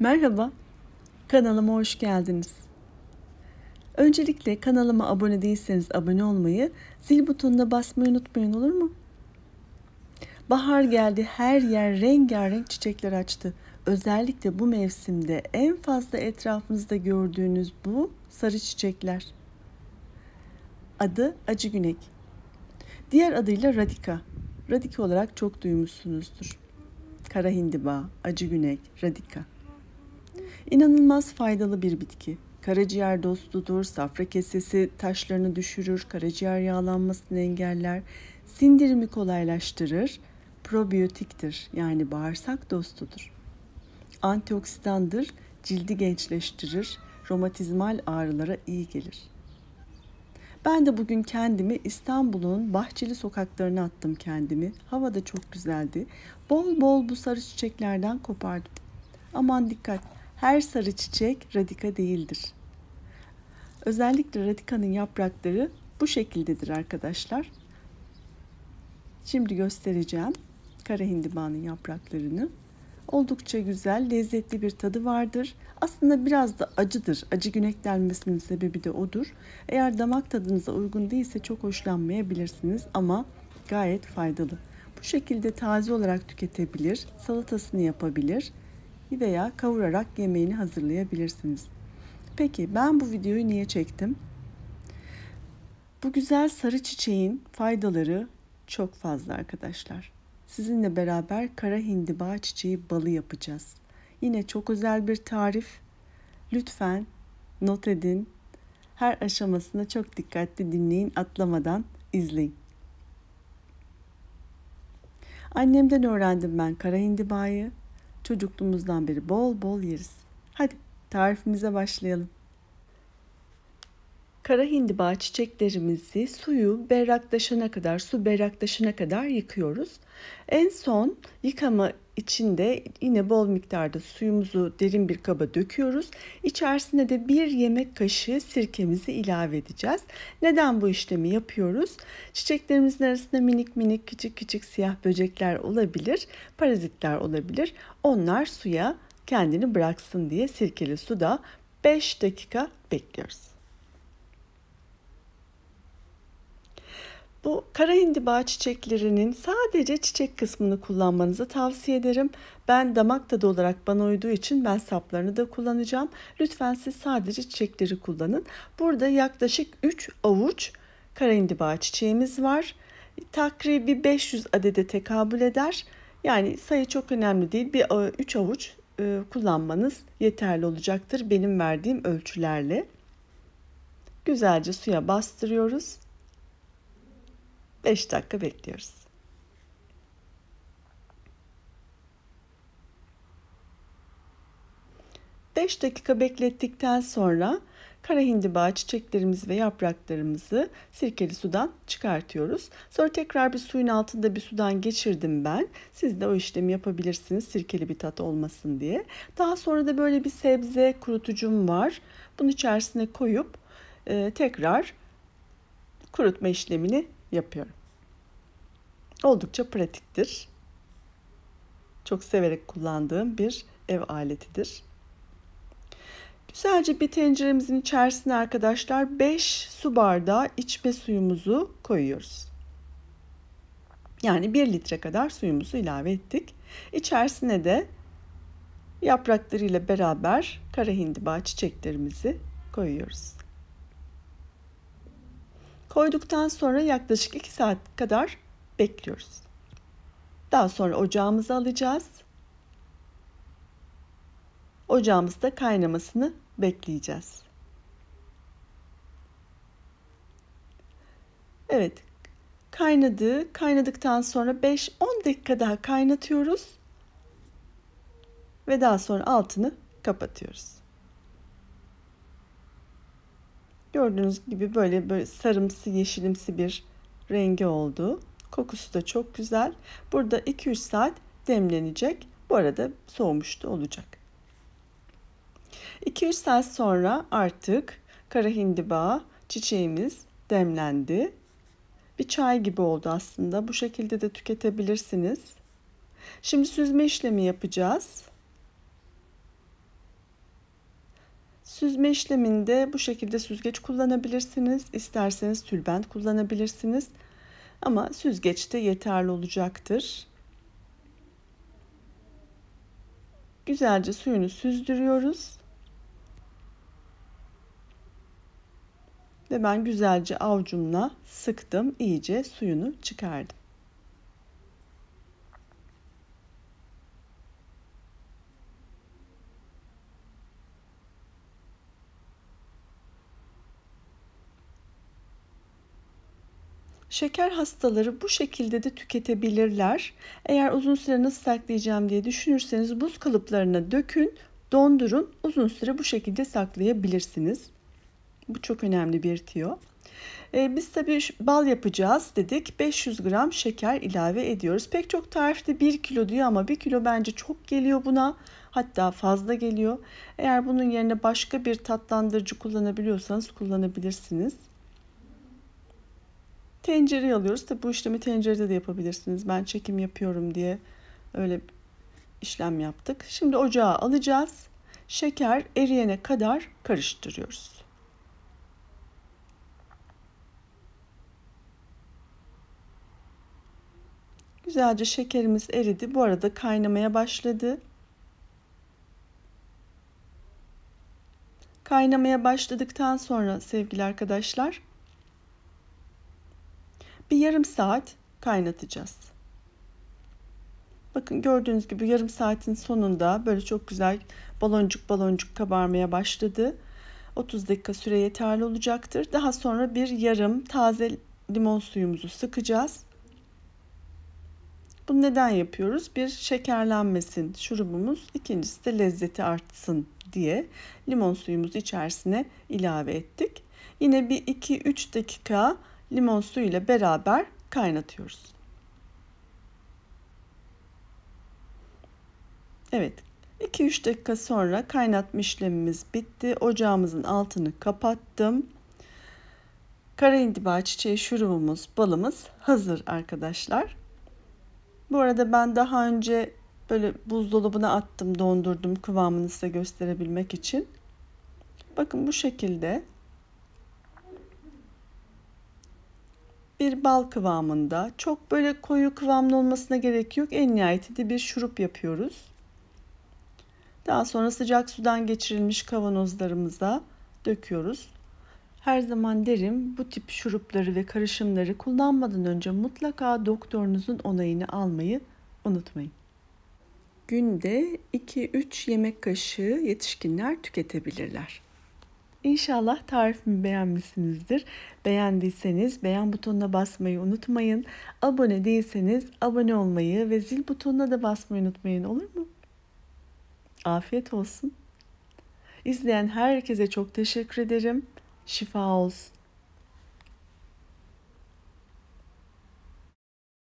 Merhaba, kanalıma hoş geldiniz. Öncelikle kanalıma abone değilseniz abone olmayı, zil butonuna basmayı unutmayın olur mu? Bahar geldi, her yer rengarenk çiçekler açtı. Özellikle bu mevsimde en fazla etrafınızda gördüğünüz bu sarı çiçekler. Adı acı günek. Diğer adıyla radika. Radika olarak çok duymuşsunuzdur. Kara hindiba, acı günek, radika. İnanılmaz faydalı bir bitki. Karaciğer dostudur, safra kesesi taşlarını düşürür, karaciğer yağlanmasını engeller, sindirimi kolaylaştırır, probiyotiktir yani bağırsak dostudur. Antioksidandır, cildi gençleştirir, romatizmal ağrılara iyi gelir. Ben de bugün kendimi İstanbul'un bahçeli sokaklarına attım kendimi. Hava da çok güzeldi. Bol bol bu sarı çiçeklerden kopardım. Aman dikkat her sarı çiçek radika değildir. Özellikle radikanın yaprakları bu şekildedir arkadaşlar. Şimdi göstereceğim kara hindibanın yapraklarını. Oldukça güzel, lezzetli bir tadı vardır. Aslında biraz da acıdır. Acı günek denmesinin sebebi de odur. Eğer damak tadınıza uygun değilse çok hoşlanmayabilirsiniz ama gayet faydalı. Bu şekilde taze olarak tüketebilir, salatasını yapabilir veya kavurarak yemeğini hazırlayabilirsiniz. Peki ben bu videoyu niye çektim? Bu güzel sarı çiçeğin faydaları çok fazla arkadaşlar. Sizinle beraber kara hindiba çiçeği balı yapacağız. Yine çok özel bir tarif. Lütfen not edin. Her aşamasına çok dikkatli dinleyin, atlamadan izleyin. Annemden öğrendim ben kara hindibayı çocukluğumuzdan beri bol bol yeriz. Hadi tarifimize başlayalım. Kara hindiba çiçeklerimizi suyu berraklaşana kadar, su berraklaşana kadar yıkıyoruz. En son yıkama içinde yine bol miktarda suyumuzu derin bir kaba döküyoruz. İçerisine de bir yemek kaşığı sirkemizi ilave edeceğiz. Neden bu işlemi yapıyoruz? Çiçeklerimizin arasında minik minik küçük küçük siyah böcekler olabilir, parazitler olabilir. Onlar suya kendini bıraksın diye sirkeli suda 5 dakika bekliyoruz. kara hindiba çiçeklerinin sadece çiçek kısmını kullanmanızı tavsiye ederim. Ben damak tadı olarak bana uyduğu için ben saplarını da kullanacağım. Lütfen siz sadece çiçekleri kullanın. Burada yaklaşık 3 avuç kara hindiba çiçeğimiz var. Takribi 500 adede tekabül eder. Yani sayı çok önemli değil. Bir 3 e, avuç e, kullanmanız yeterli olacaktır benim verdiğim ölçülerle. Güzelce suya bastırıyoruz. 5 dakika bekliyoruz. Beş dakika beklettikten sonra kara hindiba çiçeklerimizi ve yapraklarımızı sirkeli sudan çıkartıyoruz. Sonra tekrar bir suyun altında bir sudan geçirdim ben. Siz de o işlemi yapabilirsiniz sirkeli bir tat olmasın diye. Daha sonra da böyle bir sebze kurutucum var. Bunun içerisine koyup e, tekrar kurutma işlemini yapıyorum. Oldukça pratiktir. Çok severek kullandığım bir ev aletidir. Güzelce bir tenceremizin içerisine arkadaşlar 5 su bardağı içme suyumuzu koyuyoruz. Yani 1 litre kadar suyumuzu ilave ettik. İçerisine de yapraklarıyla beraber kara hindiba çiçeklerimizi koyuyoruz. Koyduktan sonra yaklaşık 2 saat kadar bekliyoruz. Daha sonra ocağımızı alacağız. Ocağımızda kaynamasını bekleyeceğiz. Evet, kaynadı. Kaynadıktan sonra 5-10 dakika daha kaynatıyoruz. Ve daha sonra altını kapatıyoruz. Gördüğünüz gibi böyle, böyle sarımsı yeşilimsi bir rengi oldu. Kokusu da çok güzel. Burada 2-3 saat demlenecek. Bu arada soğumuş da olacak. 2-3 saat sonra artık kara hindiba çiçeğimiz demlendi. Bir çay gibi oldu aslında. Bu şekilde de tüketebilirsiniz. Şimdi süzme işlemi yapacağız. Süzme işleminde bu şekilde süzgeç kullanabilirsiniz. İsterseniz tülbent kullanabilirsiniz. Ama süzgeçte yeterli olacaktır. Güzelce suyunu süzdürüyoruz. Ve ben güzelce avucumla sıktım, iyice suyunu çıkardım. Şeker hastaları bu şekilde de tüketebilirler. Eğer uzun süre nasıl saklayacağım diye düşünürseniz buz kalıplarına dökün, dondurun, uzun süre bu şekilde saklayabilirsiniz. Bu çok önemli bir tiyo. Ee, biz tabii bal yapacağız dedik. 500 gram şeker ilave ediyoruz. Pek çok tarifte 1 kilo diyor ama 1 kilo bence çok geliyor buna. Hatta fazla geliyor. Eğer bunun yerine başka bir tatlandırıcı kullanabiliyorsanız kullanabilirsiniz. Tencereyi alıyoruz. Tabi bu işlemi tencerede de yapabilirsiniz. Ben çekim yapıyorum diye öyle işlem yaptık. Şimdi ocağa alacağız. Şeker eriyene kadar karıştırıyoruz. Güzelce şekerimiz eridi. Bu arada kaynamaya başladı. Kaynamaya başladıktan sonra sevgili arkadaşlar bir yarım saat kaynatacağız. Bakın gördüğünüz gibi yarım saatin sonunda böyle çok güzel baloncuk baloncuk kabarmaya başladı. 30 dakika süre yeterli olacaktır. Daha sonra bir yarım taze limon suyumuzu sıkacağız. Bunu neden yapıyoruz? Bir şekerlenmesin şurubumuz, ikincisi de lezzeti artsın diye limon suyumuzu içerisine ilave ettik. Yine bir 2-3 dakika limon suyu ile beraber kaynatıyoruz. Evet 2-3 dakika sonra kaynatma işlemimiz bitti. Ocağımızın altını kapattım. Kara indiba çiçeği şurubumuz, balımız hazır arkadaşlar. Bu arada ben daha önce böyle buzdolabına attım, dondurdum kıvamını size gösterebilmek için. Bakın bu şekilde bir bal kıvamında. Çok böyle koyu kıvamlı olmasına gerek yok. En nihayetinde bir şurup yapıyoruz. Daha sonra sıcak sudan geçirilmiş kavanozlarımıza döküyoruz. Her zaman derim bu tip şurupları ve karışımları kullanmadan önce mutlaka doktorunuzun onayını almayı unutmayın. Günde 2-3 yemek kaşığı yetişkinler tüketebilirler. İnşallah tarifimi beğenmişsinizdir. Beğendiyseniz beğen butonuna basmayı unutmayın. Abone değilseniz abone olmayı ve zil butonuna da basmayı unutmayın olur mu? Afiyet olsun. İzleyen herkese çok teşekkür ederim. Şifa olsun.